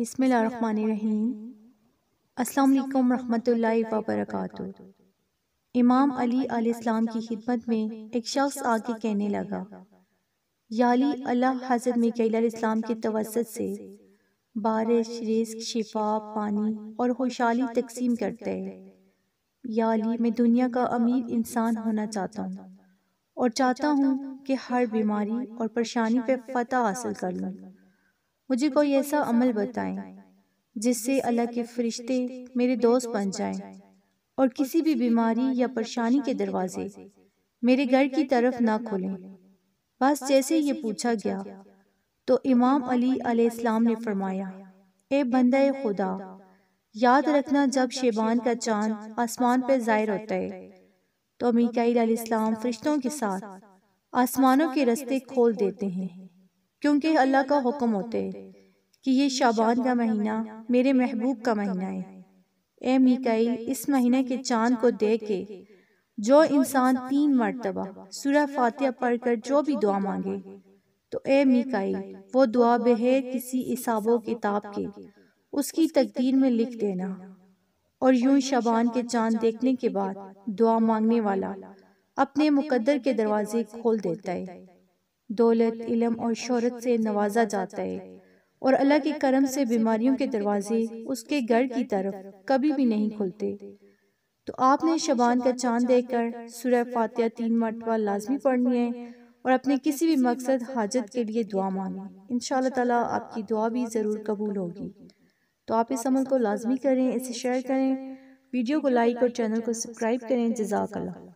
अस्सलाम वालेकुम रहमतुल्लाहि व बरकातहू इमाम अली आलाम की खिदमत में एक शख्स आके कहने लगा याली अल्लाह हजरत मिकैल इस्लाम के तवसत से बारिश रिस्क शिफा पानी और खुशहाली तकसीम करते हैं याली मैं दुनिया का अमीर इंसान होना चाहता हूँ और चाहता हूँ कि हर बीमारी और परेशानी पर फतह हासिल कर लूँ मुझे कोई ऐसा अमल बताएं जिससे अल्लाह के फरिश्ते मेरे दोस्त बन जाएं और किसी भी बीमारी या परेशानी के दरवाजे मेरे घर की तरफ ना खोलें बस जैसे ये पूछा गया तो, तो इमाम अली अलैहिस्सलाम ने फरमाया ए बंदा खुदा याद रखना जब शेबान का चांद आसमान पर जाहिर होता है तो मिकाईल तो अलैहिस्सलाम फरिश्तों के साथ आसमानों के रास्ते खोल देते हैं क्योंकि अल्लाह का हुक्म होते कि ये शाबान का महीना मेरे महबूब का महीना है ए मीकाई इस महीने के चांद को देख के जो इंसान तीन मरतबा सूर्य फातिहा पढ़कर जो भी दुआ मांगे तो ए मीकाई वो दुआ बहर किसी हिसाबो किताब के उसकी तकदीर में लिख देना और यूं शबान के चांद देखने के बाद दुआ मांगने वाला अपने मुकद्दर के दरवाजे खोल देता है दौलत इलम और शहरत से नवाजा जाता है और अल्लाह के करम से बीमारियों के दरवाजे उसके घर की तरफ कभी भी नहीं खुलते तो आपने शबान का चांद देकर सुरह फातिया तीन मरतबा लाजमी पढ़नी है और अपने किसी भी मकसद हाजत के लिए दुआ मांगी इन ताला आपकी दुआ भी ज़रूर कबूल होगी तो आप इस अमल को लाजमी करें इसे शेयर करें वीडियो को लाइक और चैनल को सब्सक्राइब करें जजाकल्ला